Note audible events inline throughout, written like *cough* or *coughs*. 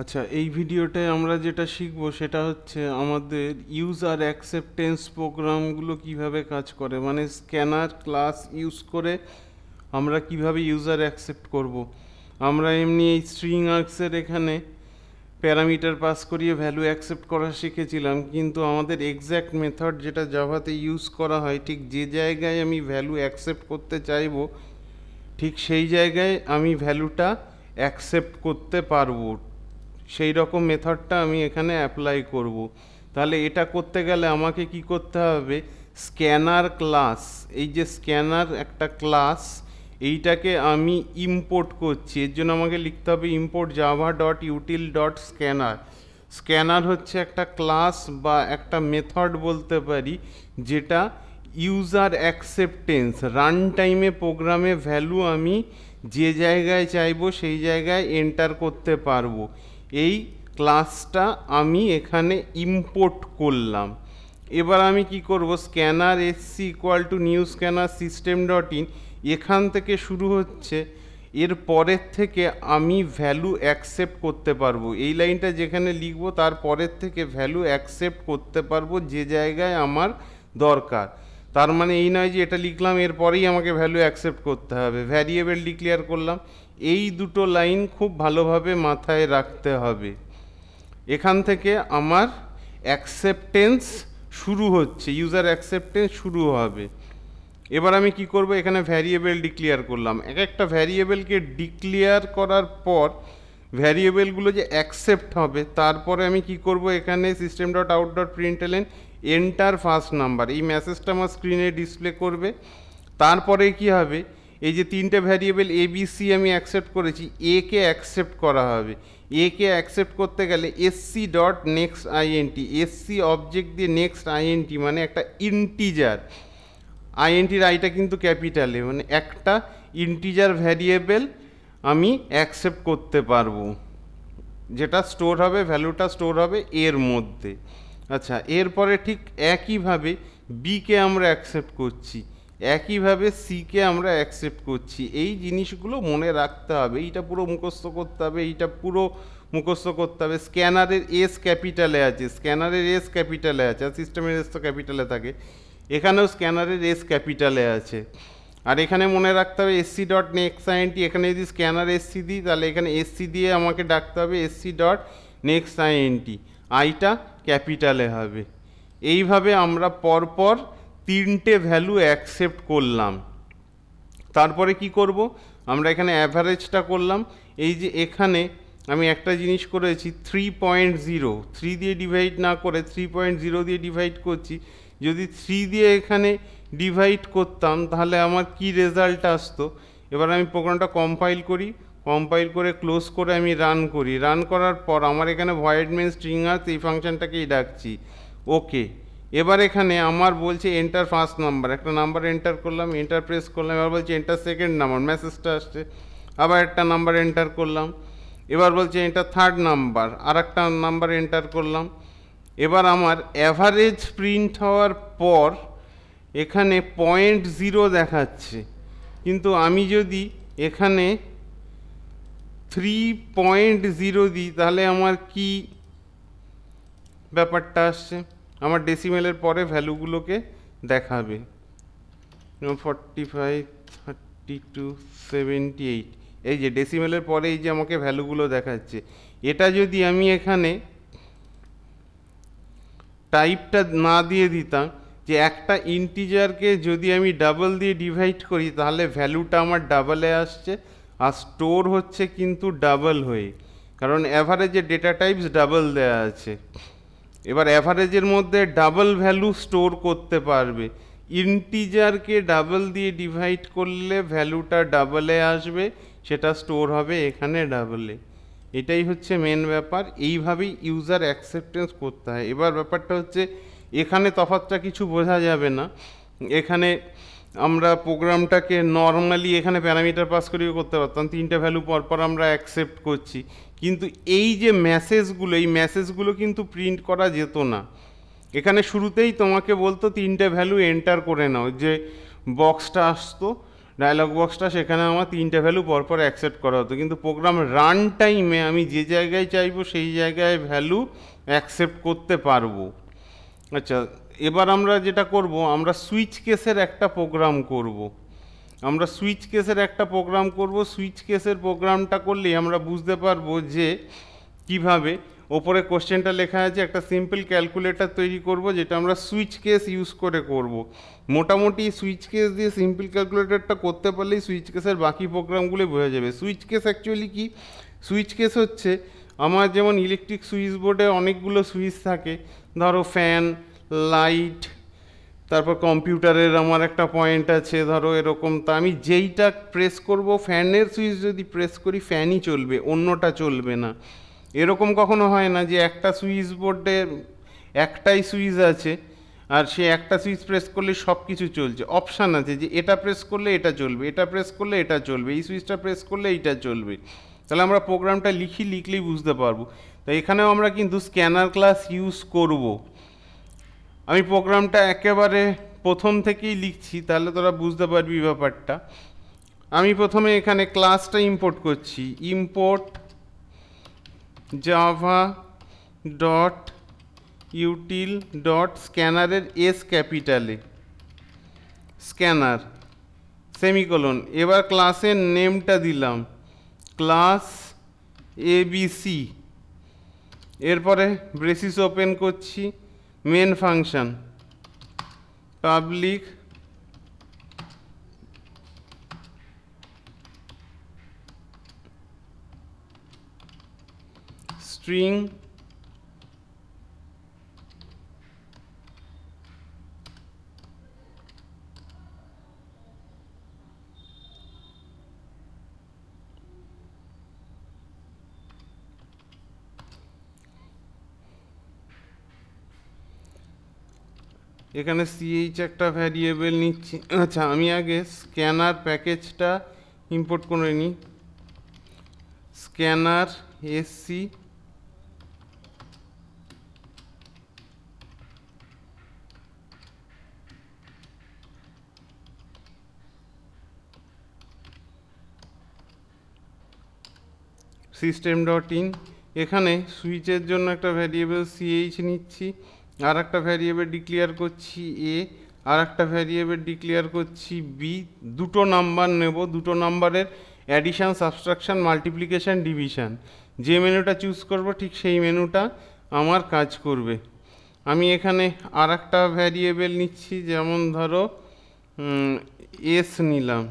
আচ্ছা এই ভিডিওটায় আমরা যেটা শিখব সেটা হচ্ছে আমাদের ইউজার অ্যাকসেপ্টেন্স প্রোগ্রামগুলো কিভাবে কাজ করে মানে স্ক্যানার ক্লাস ইউজ করে আমরা কিভাবে ইউজার অ্যাকসেপ্ট করব। আমরা এমনি এই স্ট্রিং আর্কসের এখানে প্যারামিটার পাস করিয়ে ভ্যালু অ্যাকসেপ্ট করা শিখেছিলাম কিন্তু আমাদের এক্স্যাক্ট মেথড যেটা জাভাতে ইউজ করা হয় ঠিক যে জায়গায় আমি ভ্যালু অ্যাকসেপ্ট করতে চাইব ঠিক সেই জায়গায় আমি ভ্যালুটা অ্যাকসেপ্ট করতে পারবো সেই রকম মেথডটা আমি এখানে অ্যাপ্লাই করব। তাহলে এটা করতে গেলে আমাকে কি করতে হবে স্ক্যানার ক্লাস এই যে স্ক্যানার একটা ক্লাস এইটাকে আমি ইম্পোর্ট করছি এর জন্য আমাকে লিখতে হবে import Java dot util dot scanner scanner হচ্ছে একটা ক্লাস বা একটা মেথড বলতে পারি যেটা ইউজার অ্যাকসেপ্টেন্স রান টাইমে প্রোগ্রামে ভ্যালু আমি যে জায়গায় চাইবো সেই জায়গায় এন্টার করতে পারবো এই ক্লাসটা আমি এখানে ইম্পোর্ট করলাম এবার আমি কি করব scanner SC equal to new scanner system dot in এখান থেকে শুরু হচ্ছে এর পরের থেকে আমি ভ্যালু অ্যাকসেপ্ট করতে পারবো এই লাইনটা যেখানে লিখব তার পরের থেকে ভ্যালু অ্যাকসেপ্ট করতে পারবো যে জায়গায় আমার দরকার তার মানে এই নয় যে এটা লিখলাম এরপরেই আমাকে ভ্যালু অ্যাকসেপ্ট করতে হবে ভ্যারিয়েবল ডিক্লেয়ার করলাম এই দুটো লাইন খুব ভালোভাবে মাথায় রাখতে হবে এখান থেকে আমার অ্যাকসেপ্টেন্স শুরু হচ্ছে ইউজার অ্যাকসেপ্টেন্স শুরু হবে এবার আমি কি করব এখানে ভ্যারিয়েবল ডিক্লেয়ার করলাম এক একটা ভ্যারিয়েবলকে ডিক্লেয়ার করার পর ভ্যারিয়েবলগুলো যে অ্যাকসেপ্ট হবে তারপরে আমি কি করব এখানে system dot out dot println enter first number এই মেসেজটা আমার স্ক্রিনে ডিসপ্লে করবে তারপরে কি হবে এই যে তিনটে ভ্যারিয়েবল এ বি সি আমি অ্যাকসেপ্ট করেছি এ কে অ্যাকসেপ্ট করা হবে এ কে অ্যাকসেপ্ট করতে গেলে SC dot next INT SC object দিয়ে নেক্সট আইএনটি মানে একটা ইন্টিজার আইএনটির আইটা কিন্তু ক্যাপিটালে মানে একটা ইন্টিজার ভ্যারিয়েবল আমি অ্যাকসেপ্ট করতে পারবো যেটা স্টোর হবে ভ্যালুটা স্টোর হবে এর মধ্যে আচ্ছা এরপরে ঠিক একইভাবে বিকে আমরা অ্যাকসেপ্ট করছি একইভাবে সিকে আমরা অ্যাকসেপ্ট করছি এই জিনিসগুলো মনে রাখতে হবে এইটা পুরো মুখস্থ করতে হবে এইটা পুরো মুখস্থ করতে হবে স্ক্যানারের এস ক্যাপিটালে আছে স্ক্যানারের এস ক্যাপিটালে আছে আর সিস্টেমের এস তো ক্যাপিটালে থাকে এখানেও স্ক্যানারের এস ক্যাপিটালে আছে আর এখানে মনে রাখতে হবে এসসি ডট নেক্সট আইএনটি এখানে যদি স্ক্যানার এসসি দিই তাহলে এখানে এসসি দিয়ে আমাকে ডাকতে হবে এসসি ডট নেক্সট আইএনটি আইটা ক্যাপিটালে হবে এইভাবে আমরা পরপর তিনটে ভ্যালু অ্যাকসেপ্ট করলাম তারপরে কি করব আমরা এখানে অ্যাভারেজটা করলাম এই যে এখানে আমি একটা জিনিস করেছি থ্রি পয়েন্ট জিরো থ্রি দিয়ে ডিভাইড না করে থ্রি পয়েন্ট জিরো দিয়ে ডিভাইড করছি যদি থ্রি দিয়ে এখানে ডিভাইড করতাম তাহলে আমার কি রেজাল্ট আসতো এবার আমি প্রোগ্রামটা কম্পাইল করি কম্পাইল করে ক্লোজ করে আমি রান করি রান করার পর আমার এখানে ভয়েড মেন স্ট্রিং আর্থ এই ফাংশানটাকেই ডাকছি ওকে এবার এখানে আমার বলছে এন্টার ফার্স্ট নাম্বার একটা নাম্বার এন্টার করলাম এন্টার প্রেস করলাম এবার বলছে এন্টার সেকেন্ড নাম্বার মেসেজটা আসছে আবার একটা নাম্বার এন্টার করলাম এবার বলছে এটা থার্ড নাম্বার আর একটা নাম্বার এন্টার করলাম এবার আমার অ্যাভারেজ প্রিন্ট হওয়ার পর এখানে পয়েন্ট জিরো দেখাচ্ছে কিন্তু আমি যদি এখানে থ্রি পয়েন্ট জিরো দিই তাহলে আমার কি ব্যাপারটা আসছে আমার ডেসিমেলের পরে ভ্যালুগুলোকে দেখাবে forty five thirty two seventy eight এই যে ডেসিমেলের পরে এই যে আমাকে ভ্যালুগুলো দেখাচ্ছে এটা যদি আমি এখানে টাইপটা না দিয়ে দিতাম যে একটা ইন্টিজারকে যদি আমি ডাবল দিয়ে ডিভাইড করি তাহলে ভ্যালুটা আমার ডাবলে আসছে আর স্টোর হচ্ছে কিন্তু ডাবল হয়ে কারণ অ্যাভারেজে ডেটা টাইপস ডাবল দেয়া আছে এবার অ্যাভারেজের মধ্যে ডাবল ভ্যালু স্টোর করতে পারবে ইন্টিজারকে ডাবল দিয়ে ডিভাইড করলে ভ্যালুটা ডাবলে আসবে সেটা স্টোর হবে এখানে ডাবলে এটাই হচ্ছে মেন ব্যাপার এইভাবেই ইউজার অ্যাকসেপ্টেন্স করতে হয় এবার ব্যাপারটা হচ্ছে এখানে তফাতটা কিছু বোঝা যাবে না এখানে আমরা প্রোগ্রামটাকে নর্মালি এখানে প্যারামিটার পাস করিও করতে পারতাম তিনটে ভ্যালু পরপর আমরা অ্যাকসেপ্ট করছি কিন্তু এই যে মেসেজগুলো এই মেসেজগুলো কিন্তু প্রিন্ট করা যেত না এখানে শুরুতেই তোমাকে বলতো তিনটে ভ্যালু এন্টার করে নাও যে বক্সটা আসতো ডায়লগ বক্সটা সেখানে আমার তিনটে ভ্যালু পরপর অ্যাকসেপ্ট করা হতো কিন্তু প্রোগ্রাম রান টাইমে আমি যে জায়গায় চাইবো সেই জায়গায় ভ্যালু অ্যাকসেপ্ট করতে পারবো আচ্ছা এবার আমরা যেটা করব আমরা সুইচ কেসের একটা প্রোগ্রাম করব আমরা সুইচ কেসের একটা প্রোগ্রাম করব সুইচ কেসের প্রোগ্রামটা করলেই আমরা বুঝতে পারবো যে কিভাবে ওপরে কোশ্চেনটা লেখা আছে একটা সিম্পল ক্যালকুলেটার তৈরি করব যেটা আমরা সুইচ কেস ইউজ করে করব। মোটামুটি সুইচ কেস দিয়ে সিম্পল ক্যালকুলেটারটা করতে পারলেই সুইচ কেসের বাকি প্রোগ্রামগুলো বোঝা যাবে সুইচ কেস অ্যাকচুয়ালি কি সুইচ কেস হচ্ছে আমার যেমন ইলেকট্রিক সুইচ বোর্ডে অনেকগুলো সুইচ থাকে ধরো ফ্যান লাইট তারপর কম্পিউটারের আমার একটা পয়েন্ট আছে ধরো এরকম তা আমি যেইটা প্রেস করব ফ্যানের সুইচ যদি প্রেস করি ফ্যানই চলবে অন্যটা চলবে না এরকম কখনো হয় না যে একটা সুইচ বোর্ডে একটাই সুইচ আছে আর সে একটা সুইচ প্রেস করলে সব কিছু চলছে অপশান আছে যে এটা প্রেস করলে এটা চলবে এটা প্রেস করলে এটা চলবে এই সুইচটা প্রেস করলে এইটা চলবে তাহলে আমরা প্রোগ্রামটা লিখি লিখলেই বুঝতে পারবো তো এখানেও আমরা কিন্তু স্ক্যানার ক্লাস ইউজ করবো আমি প্রোগ্রামটা একেবারে প্রথম থেকেই লিখছি তাহলে তোরা বুঝতে পারবি ব্যাপারটা আমি প্রথমে এখানে ক্লাসটা ইম্পোর্ট করছি import Java dot util dot স্ক্যানারের এস ক্যাপিটালে স্ক্যানার সেমিকোলন এবার ক্লাসের নেমটা দিলাম ক্লাস এবিসি এরপরে ব্রেসিস ওপেন করছি main function public string এখানে সিএইচ একটা ভ্যারিয়েবল নিচ্ছি আচ্ছা আমি আগে স্ক্যানার প্যাকেজটা ইম্পোর্ট করে নিই scanner SC system dot in এখানে সুইচের জন্য একটা ভ্যারিয়েবল সিএইচ নিচ্ছি আর একটা ভ্যারিয়েবল ডিক্লেয়ার করছি এ আর একটা ভ্যারিয়েবল ডিক্লেয়ার করছি বি দুটো নাম্বার নেব দুটো নাম্বারের অ্যাডিশান সাবস্ট্রাকশান মাল্টিপ্লিকেশান ডিভিশান যে মেনুটা চুজ করব ঠিক সেই মেনুটা আমার কাজ করবে আমি এখানে আর একটা ভ্যারিয়েবেল নিচ্ছি যেমন ধরো এস নিলাম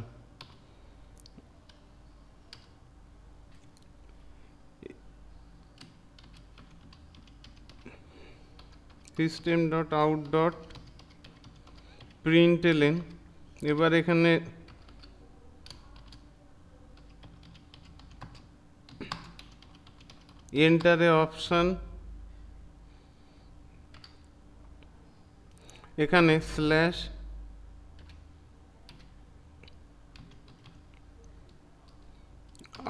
system dot out dot println এবার এখানে এন্টারে অপশান এখানে স্ল্যাশ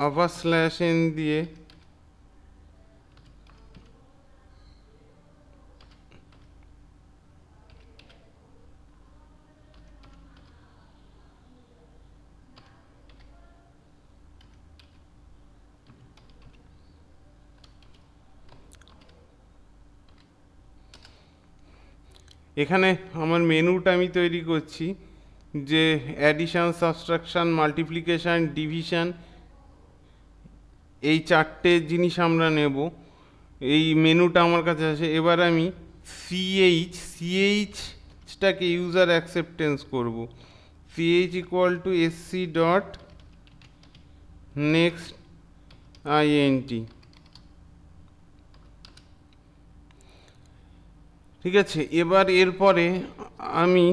আবার স্ল্যাশ এন দিয়ে এখানে আমার মেনুটা আমি তৈরি করছি যে অ্যাডিশান সাবস্ট্রাকশান মাল্টিপ্লিকেশান ডিভিশান এই চারটে জিনিস আমরা নেব এই মেনুটা আমার কাছে আছে এবার আমি সিএইচ সিএইচটাকে ইউজার অ্যাকসেপ্টেন্স করব CH equal to SC dot next INT ঠিক আছে এবার এরপরে আমি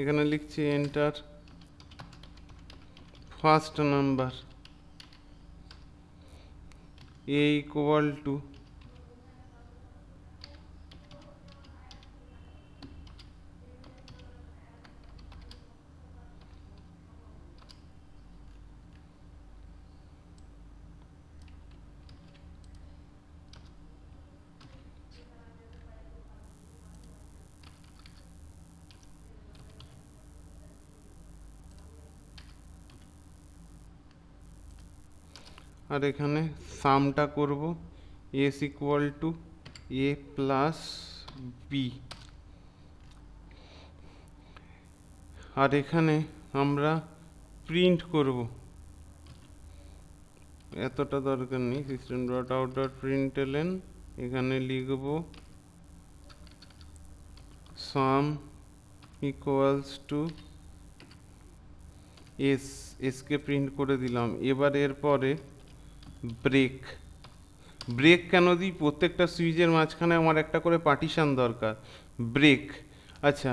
এখানে লিখছি enter first number A equal to আর এখানে সামটা করব S equal to A plus B আর এখানে আমরা প্রিন্ট করব এতটা দরকার নেই system dot out dot println এখানে লিখব সাম ইকুয়ালস টু এস এসকে প্রিন্ট করে দিলাম এবার এরপরে পরে ব্রেক ব্রেক কেন দিই প্রত্যেকটা সুইচের মাঝখানে আমার একটা করে পার্টিশান দরকার ব্রেক আচ্ছা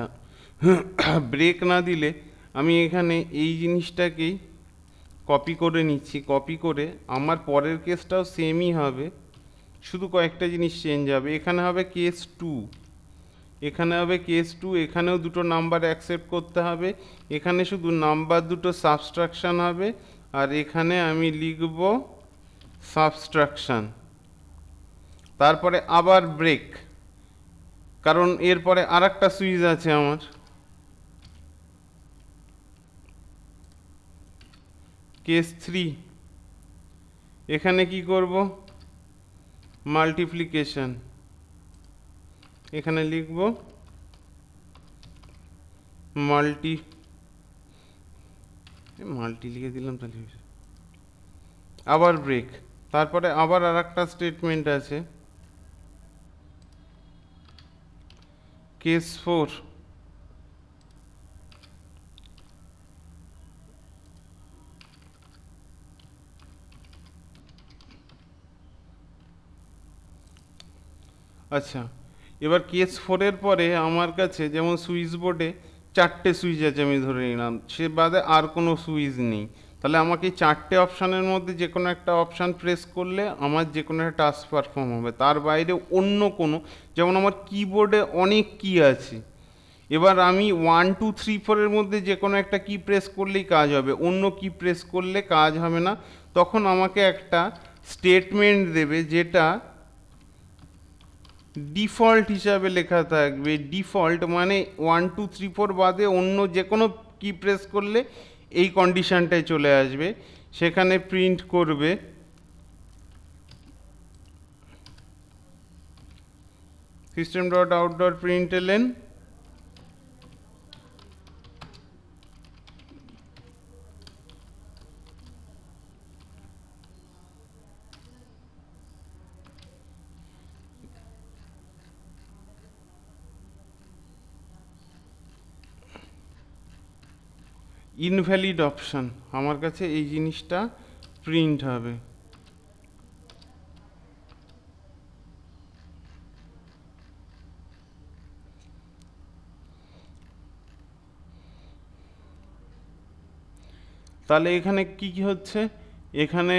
ব্রেক *clears throat* না দিলে আমি এখানে এই জিনিসটাকেই কপি করে নিচ্ছি কপি করে আমার পরের কেসটাও সেমই হবে শুধু কয়েকটা জিনিস চেঞ্জ হবে এখানে হবে কেস টু এখানে হবে কেস টু এখানেও দুটো নাম্বার অ্যাকসেপ্ট করতে হবে এখানে শুধু নাম্বার দুটো সাবস্ট্রাকশান হবে আর এখানে আমি লিখব সাবস্ট্রাকশান তারপরে আবার ব্রেক কারণ এরপরে আর একটা সুইচ আছে আমার কেস থ্রি এখানে কি করব মাল্টিপ্লিকেশন এখানে লিখব মাল্টি মাল্টি লিখে দিলাম তাহলে আবার ব্রেক তারপরে আবার আর একটা স্টেটমেন্ট আছে কেস ফোর আচ্ছা এবার কেস ফোরের পরে আমার কাছে যেমন সুইচ বোর্ডে চারটে সুইচ আছে আমি ধরে নিলাম সে বাদে আর কোনো সুইচ নেই তাহলে আমাকে চারটে অপশানের মধ্যে যে কোনো একটা অপশান প্রেস করলে আমার যে কোনো একটা টাস্ক পারফর্ম হবে তার বাইরে অন্য কোনো যেমন আমার কিবোর্ডে অনেক কি আছে এবার আমি ওয়ান টু থ্রি ফোরের মধ্যে যে কোনো একটা কি প্রেস করলেই কাজ হবে অন্য কি প্রেস করলে কাজ হবে না তখন আমাকে একটা স্টেটমেন্ট দেবে যেটা ডিফল্ট হিসাবে লেখা থাকবে ডিফল্ট মানে ওয়ান টু থ্রি ফোর বাদে অন্য যে কোনো কি প্রেস করলে এই কন্ডিশানটায় চলে আসবে সেখানে প্রিন্ট করবে system dot out dot println invalid option আমার কাছে এই জিনিসটা প্রিন্ট হবে তাহলে এখানে কি কি হচ্ছে এখানে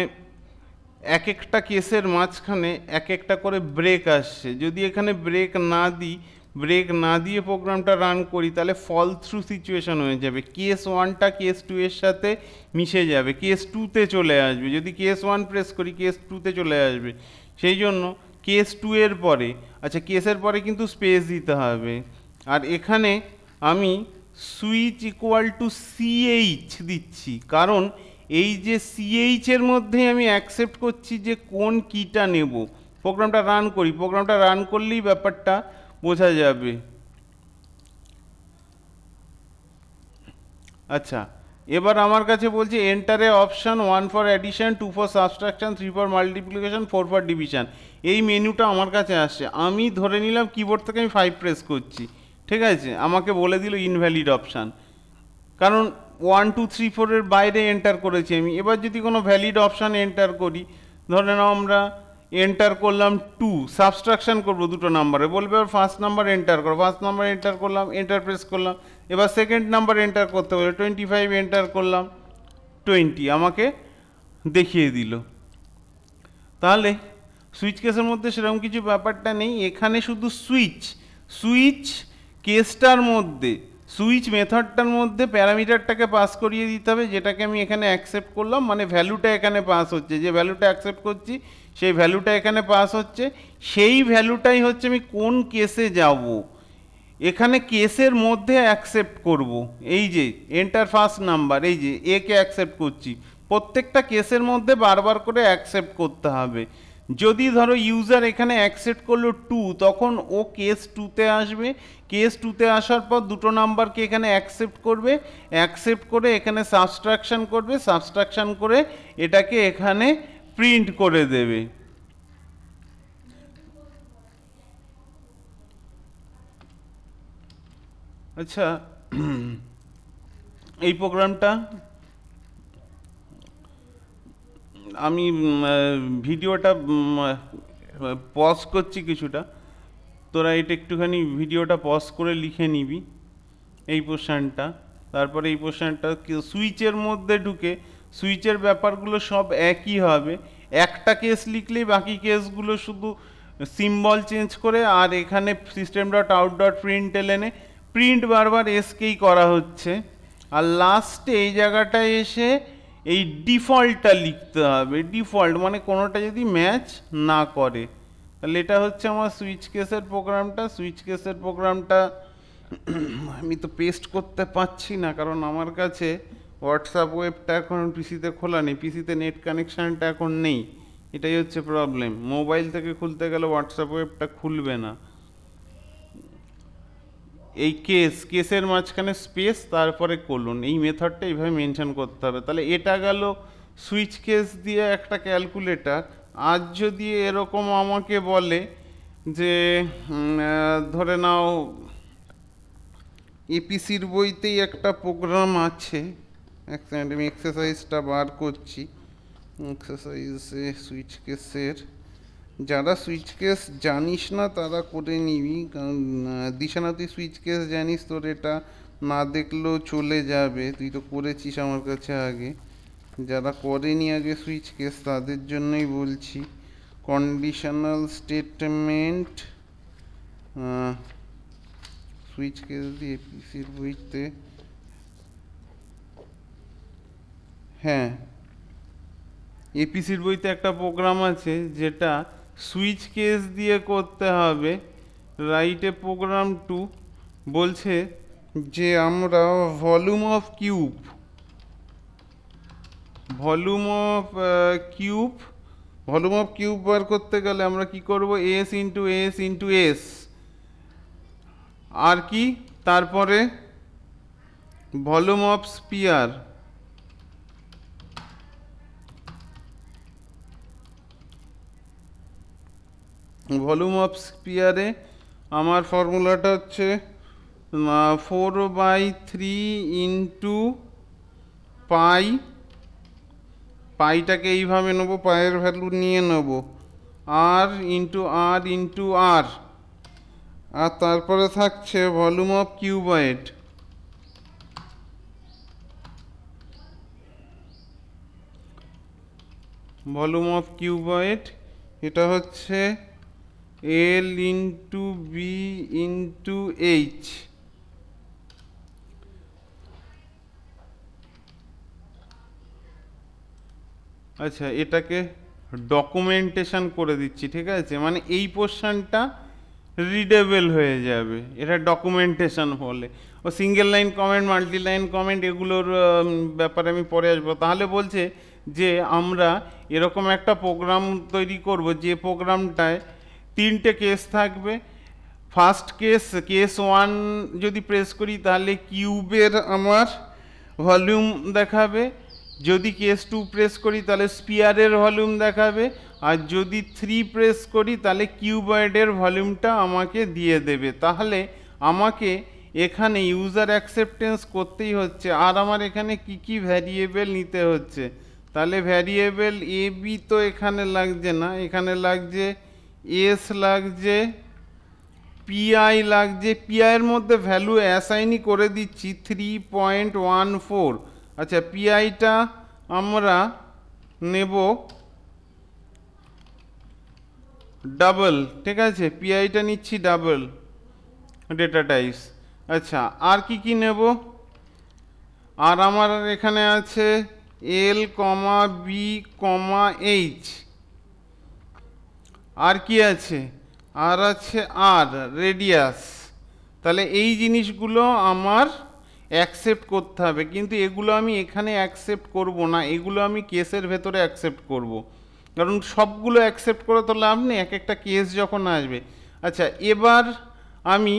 এক একটা কেসের মাঝখানে এক একটা করে ব্রেক আসছে যদি এখানে ব্রেক না দিই ব্রেক না দিয়ে প্রোগ্রামটা রান করি তাহলে ফল থ্রু সিচুয়েশান হয়ে যাবে কেস ওয়ানটা কেস টু এর সাথে মিশে যাবে কেস টুতে চলে আসবে যদি কেস ওয়ান প্রেস করি কেস টুতে চলে আসবে সেই জন্য কেস টু এর পরে আচ্ছা কেসের পরে কিন্তু স্পেস দিতে হবে আর এখানে আমি সুইচ ইকুয়াল টু সিএইচ দিচ্ছি কারণ এই যে সিএইচের মধ্যেই আমি অ্যাকসেপ্ট করছি যে কোন কিটা নেব প্রোগ্রামটা রান করি প্রোগ্রামটা রান করলেই ব্যাপারটা বোঝা যাবে আচ্ছা এবার আমার কাছে বলছে enter a option one for addition two for subtraction three for multiplication four for division এই মেনুটা আমার কাছে আসছে আমি ধরে নিলাম কিবোর্ড থেকে আমি ফাইভ প্রেস করছি ঠিক আছে আমাকে বলে দিল ইনভ্যালিড অপশান কারণ ওয়ান টু থ্রি ফোরের বাইরে এন্টার করেছি আমি এবার যদি কোনো ভ্যালিড অপশান এন্টার করি ধরে নাও আমরা এন্টার করলাম টু সাবস্ট্রাকশান করবো দুটো নাম্বারে বলবে ফার্স্ট নাম্বার এন্টার করো ফার্স্ট নাম্বার এন্টার করলাম এন্টার প্রেস করলাম এবার সেকেন্ড নাম্বার এন্টার করতে বলে টোয়েন্টি ফাইভ এন্টার করলাম টোয়েন্টি আমাকে দেখিয়ে দিল তাহলে সুইচ কেসের মধ্যে সেরকম কিছু ব্যাপারটা নেই এখানে শুধু সুইচ সুইচ কেসটার মধ্যে সুইচ মেথডটার মধ্যে প্যারামিটারটাকে পাস করিয়ে দিতে হবে যেটাকে আমি এখানে অ্যাকসেপ্ট করলাম মানে ভ্যালুটা এখানে পাস হচ্ছে যে ভ্যালুটা অ্যাকসেপ্ট করছি সেই ভ্যালুটা এখানে পাস হচ্ছে সেই ভ্যালুটাই হচ্ছে আমি কোন কেসে যাব এখানে কেসের মধ্যে অ্যাকসেপ্ট করব এই যে এন্টার ফার্স্ট নাম্বার এই যে একে অ্যাকসেপ্ট করছি প্রত্যেকটা কেসের মধ্যে বারবার করে অ্যাকসেপ্ট করতে হবে যদি ধরো ইউজার এখানে অ্যাকসেপ্ট করলো টু তখন ও কেস টুতে আসবে কেস টুতে আসার পর দুটো নাম্বারকে এখানে অ্যাকসেপ্ট করবে অ্যাকসেপ্ট করে এখানে সাবস্ট্রাকশান করবে সাবস্ট্রাকশান করে এটাকে এখানে প্রিন্ট করে দেবে আচ্ছা *clears throat* এই প্রোগ্রামটা আমি ভিডিওটা পজ করছি কিছুটা তোরা এটা একটুখানি ভিডিওটা পজ করে লিখে নিবি এই পোর্শানটা তারপরে এই পোর্শানটা সুইচের মধ্যে ঢুকে সুইচের ব্যাপারগুলো সব একই হবে একটা কেস লিখলেই বাকি কেসগুলো শুধু সিম্বল চেঞ্জ করে আর এখানে system dot out dot print এলেনে প্রিন্ট বারবার এসকেই করা হচ্ছে আর লাস্টে এই জায়গাটায় এসে এই ডিফল্টটা লিখতে হবে ডিফল্ট মানে কোনোটা যদি ম্যাচ না করে তাহলে এটা হচ্ছে আমার সুইচ কেসের প্রোগ্রামটা সুইচ কেসের প্রোগ্রামটা আমি তো পেস্ট করতে পারছি না কারণ আমার কাছে হোয়াটসঅ্যাপ ওয়েবটা এখন পিসিতে খোলা নেই পিসিতে নেট কানেকশানটা এখন নেই এটাই হচ্ছে প্রবলেম মোবাইল থেকে খুলতে গেলে হোয়াটসঅ্যাপ ওয়েবটা খুলবে না এই কেস কেসের মাঝখানে স্পেস তারপরে কলুন এই মেথডটা এইভাবে মেনশান করতে হবে তাহলে এটা গেল সুইচ কেস দিয়ে একটা ক্যালকুলেটার আজ যদি এরকম আমাকে বলে যে ধরে নাও এপিসির বইতেই একটা প্রোগ্রাম আছে সেকেন্ড আমি এক্সারসাইজটা বার করছি এক্সারসাইজে সুইচ কেসের যারা সুইচ কেস জানিস না তারা করে নিবি কারণ দিশানাতি সুইচ কেস জানিস তোর এটা না দেখলেও চলে যাবে তুই তো করেছিস আমার কাছে আগে যারা করেনি আগে সুইচ কেস তাদের জন্যই বলছি কন্ডিশনাল স্টেটমেন্ট সুইচ কেস দিয়ে পিসির বইতে হ্যাঁ এপিসির বইতে একটা প্রোগ্রাম আছে যেটা সুইচ কেস দিয়ে করতে হবে রাইটে প্রোগ্রাম টু বলছে যে আমরা volume of cube volume of cube volume of cube বার করতে গেলে আমরা কি করব s into s into s আর কি তারপরে volume of sphere volume of স্পিয়ারে আমার ফর্মুলাটা হচ্ছে four by three into pi পাইটাকে এইভাবে নেবো পায়ের ভ্যালু নিয়ে নেব আর ইন্টু আর ইন্টু আর আর তারপরে থাকছে volume of cuboid volume of cuboid এটা হচ্ছে l into b into h আচ্ছা এটাকে ডকুমেন্টেশন করে দিচ্ছি ঠিক আছে মানে এই পোর্শনটা রিডেবল হয়ে যাবে এটা ডকুমেন্টেশন হলে ও single line comment multi line comment এগুলোর ব্যাপারে আমি পরে আসবো তাহলে বলছে যে আমরা এরকম একটা প্রোগ্রাম তৈরি করব যে প্রোগ্রামটায় তিনটে কেস থাকবে ফার্স্ট কেস কেস ওয়ান যদি প্রেস করি তাহলে কিউবের আমার ভলিউম দেখাবে যদি কেস টু প্রেস করি তাহলে স্পিয়ারের ভলিউম দেখাবে আর যদি থ্রি প্রেস করি তাহলে কিউবয়েডের ভলিউমটা আমাকে দিয়ে দেবে তাহলে আমাকে এখানে ইউজার অ্যাকসেপ্টেন্স করতেই হচ্ছে আর আমার এখানে কি কি ভ্যারিয়েবেল নিতে হচ্ছে তাহলে ভ্যারিয়েবেল এ বি তো এখানে লাগছে না এখানে লাগছে এস লাগছে পিআই লাগছে পিআইয়ের মধ্যে ভ্যালু অ্যাসাইনই করে দিচ্ছি থ্রি পয়েন্ট ওয়ান ফোর আচ্ছা পিআইটা আমরা নেব ডাবল ঠিক আছে পিআইটা নিচ্ছি ডাবল ডেটা টাইপস আচ্ছা আর কি কি নেব আর আমার এখানে আছে এল কমা বি কমা এইচ আর কি আছে আর আছে আর রেডিয়াস তাহলে এই জিনিসগুলো আমার অ্যাকসেপ্ট করতে হবে কিন্তু এগুলো আমি এখানে অ্যাকসেপ্ট করব না এগুলো আমি কেসের ভেতরে অ্যাকসেপ্ট করব। কারণ সবগুলো অ্যাকসেপ্ট করে তো লাভ নেই এক একটা কেস যখন আসবে আচ্ছা এবার আমি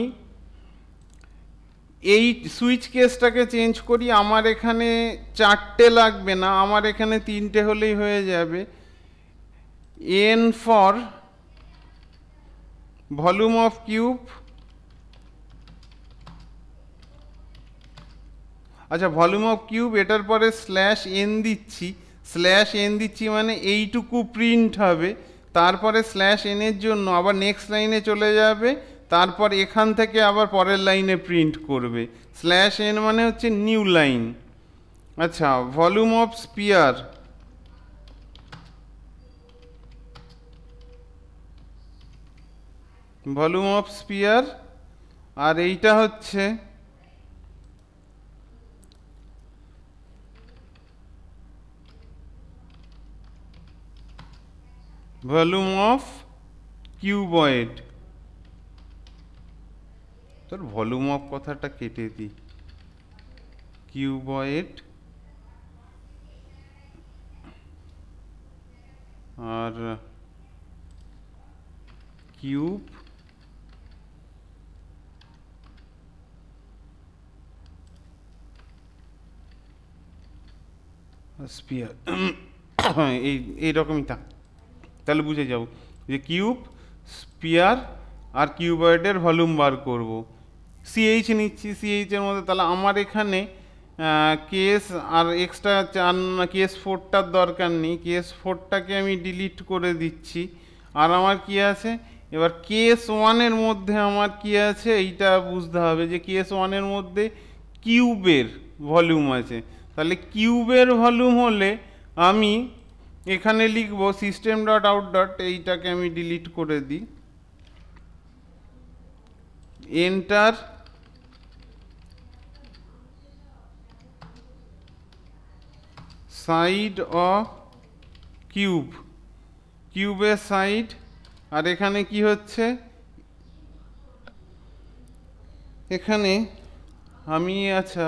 এই সুইচ কেসটাকে চেঞ্জ করি আমার এখানে চারটে লাগবে না আমার এখানে তিনটে হলেই হয়ে যাবে n for volume of cube আচ্ছা ভলিউম অফ কিউব এটার পরে স্ল্যাশ এন দিচ্ছি স্ল্যাশ এন দিচ্ছি মানে এইটুকু প্রিন্ট হবে তারপরে স্ল্যাশ এনের জন্য আবার নেক্সট লাইনে চলে যাবে তারপর এখান থেকে আবার পরের লাইনে প্রিন্ট করবে স্ল্যাশ এন মানে হচ্ছে নিউ লাইন আচ্ছা volume of sphere volume of sphere আর এইটা হচ্ছে ভলিউম অফ কিউবয়েড তোর ভলিউম অফ কথাটা কেটে দিই কিউবয়েড আর কিউব স্পিয়ার *coughs* এই এইরকমই থাক তাহলে বুঝে যাও যে কিউব স্পিয়ার আর কিউবয়েডের ভলিউম বার করব সিএইচ নিচ্ছি সিএইচের মধ্যে তাহলে আমার এখানে কেস আর এক্সট্রা চার কেস ফোরটার দরকার নেই কেস ফোরটাকে আমি ডিলিট করে দিচ্ছি আর আমার কি আছে এবার কেস ওয়ানের মধ্যে আমার কি আছে এইটা বুঝতে হবে যে কেস ওয়ানের মধ্যে কিউবের ভলিউম আছে তাহলে কিউবের ভলিউম হলে আমি এখানে লিখব সিস্টেম ডট আউট ডট এইটাকে আমি ডিলিট করে দিই এন্টার সাইড অ কিউব কিউবের সাইড আর এখানে কি হচ্ছে এখানে আমি আচ্ছা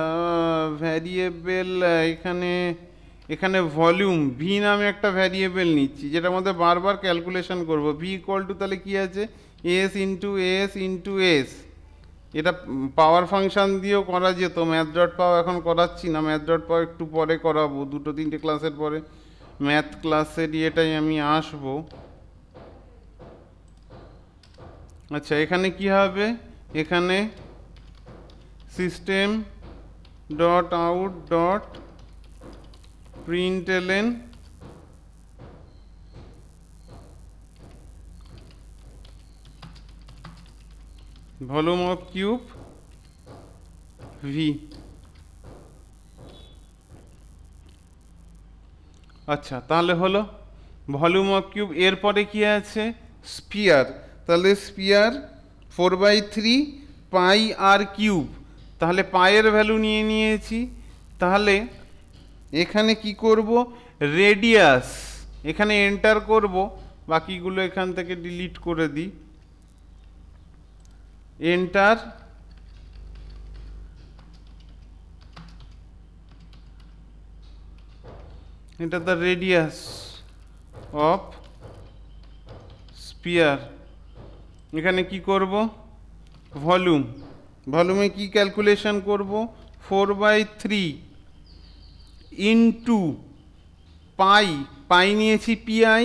ভ্যারিয়েবেল এখানে এখানে ভলিউম ভি নামে একটা ভ্যারিয়েবেল নিচ্ছি যেটা মধ্যে বারবার ক্যালকুলেশন করব ভি ইকুয়াল টু তাহলে কী আছে s into s into s এটা পাওয়ার ফাংশান দিয়েও করা যেত ম্যাথ ডট পাও এখন করাচ্ছি না ম্যাথ ডট পাও একটু পরে করাবো দুটো তিনটে ক্লাসের পরে ম্যাথ ক্লাসের ইয়েটাই আমি আসবো আচ্ছা এখানে কি হবে এখানে system dot out dot println volume of cube v আচ্ছা তাহলে হলো ভলিউম অফ কিউব এরপরে কি আছে স্পিয়ার তাহলে sphere four by three pi r cube তাহলে পায়ের ভ্যালু নিয়ে নিয়েছি তাহলে এখানে কি করব রেডিয়াস এখানে এন্টার করব বাকিগুলো এখান থেকে ডিলিট করে দিই এন্টার এটা দ্য রেডিয়াস অফ স্পিয়ার এখানে কি করব ভলিউম ভলিউমে কি ক্যালকুলেশন করব four by three into pi pi নিয়েছি পিআই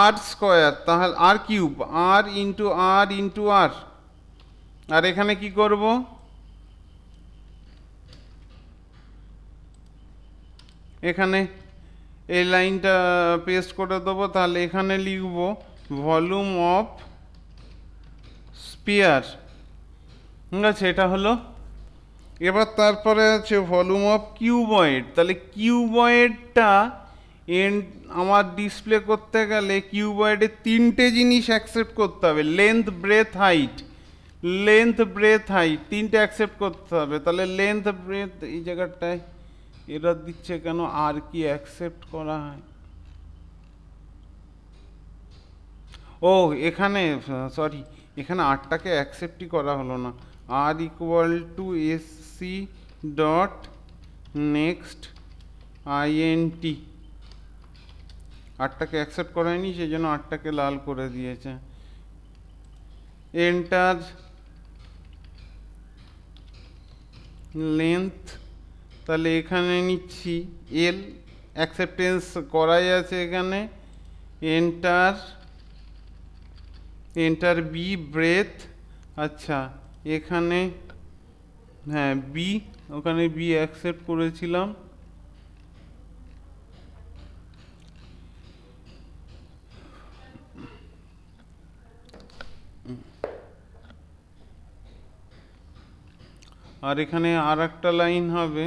আর স্কোয়ার তাহলে r cube r into r into r আর এখানে কি করব এখানে এই লাইনটা পেস্ট করে দেবো তাহলে এখানে লিখব ভলিউম অফ স্পিয়ার ঠিক আছে আচ্ছা, এটা হলো এবার তারপরে আছে ভলিউম অফ কিউবয়েড তাহলে কিউবয়েডটা এন আমার ডিসপ্লে করতে গেলে কিউবয়েডে তিনটে জিনিস অ্যাকসেপ্ট করতে হবে length breadth height length breadth height তিনটে অ্যাকসেপ্ট করতে হবে তাহলে লেন্থ ব্রেথ এই জায়গাটায় এরা দিচ্ছে কেন আর কি অ্যাকসেপ্ট করা হয় ও এখানে সরি এখানে আটটাকে অ্যাকসেপ্টই করা হলো না adi equal to sc dot next int 8 টাকে accept করায়নি সেজন্য 8 টাকে লাল করে দিয়েছে এন্টার লেন্ট তা লিখে আমি নিচ্ছি l एक्सेप्टेंस করায় আছে এখানে এন্টার এন্টার b breath আচ্ছা এখানে হ্যাঁ বি ওখানে বি অ্যাকসেপ্ট করেছিলাম আর এখানে আর একটা লাইন হবে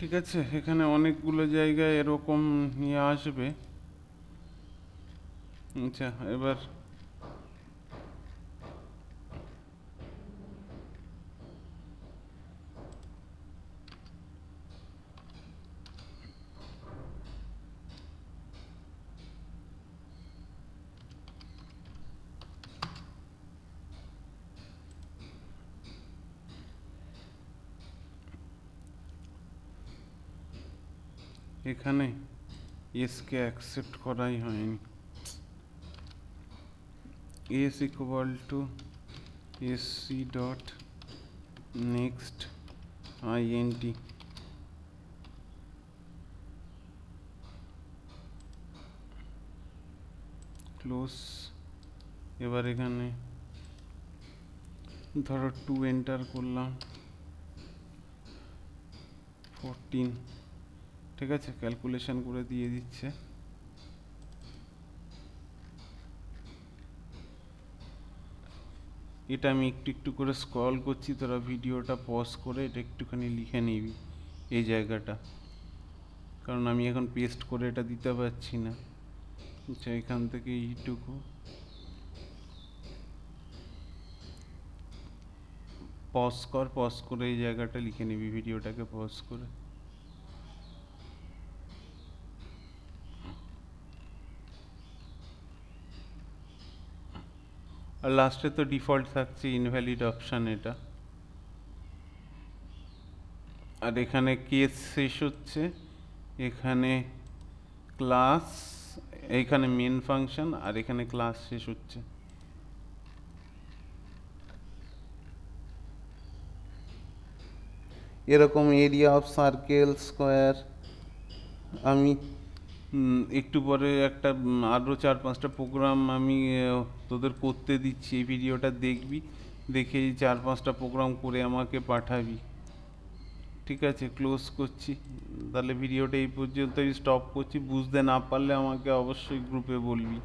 ঠিক আছে এখানে অনেকগুলো জায়গায় এরকম নিয়ে আসবে আচ্ছা এবার এখানে এসকে অ্যাকসেপ্ট করাই হয়নি s equal to SC dot next int close এবার এখানে ধরো টু এন্টার করলাম ফোরটিন ঠিক আছে ক্যালকুলেশন করে দিয়ে দিচ্ছে এটা আমি একটু একটু করে স্ক্রল করছি তোরা ভিডিওটা পজ করে এটা একটুখানি লিখে নিবি এই জায়গাটা কারণ আমি এখন পেস্ট করে এটা দিতে পারছি না আচ্ছা এখান থেকে এইটুকু পজ কর পজ করে এই জায়গাটা লিখে নিবি ভিডিওটাকে পজ করে আর লাস্টে তো ডিফল্ট থাকছে ইনভ্যালিড অপশান এটা আর এখানে কেস শেষ হচ্ছে এখানে ক্লাস এইখানে মেন ফাংশন আর এখানে ক্লাস শেষ হচ্ছে এরকম এরিয়া অফ সার্কেল স্কোয়ার আমি একটু পরে একটা আরও চার পাঁচটা প্রোগ্রাম আমি তোদের করতে দিচ্ছি এই ভিডিওটা দেখবি দেখে চার পাঁচটা প্রোগ্রাম করে আমাকে পাঠাবি ঠিক আছে ক্লোজ করছি তাহলে ভিডিওটা এই পর্যন্তই স্টপ করছি বুঝতে না পারলে আমাকে অবশ্যই গ্রুপে বলবি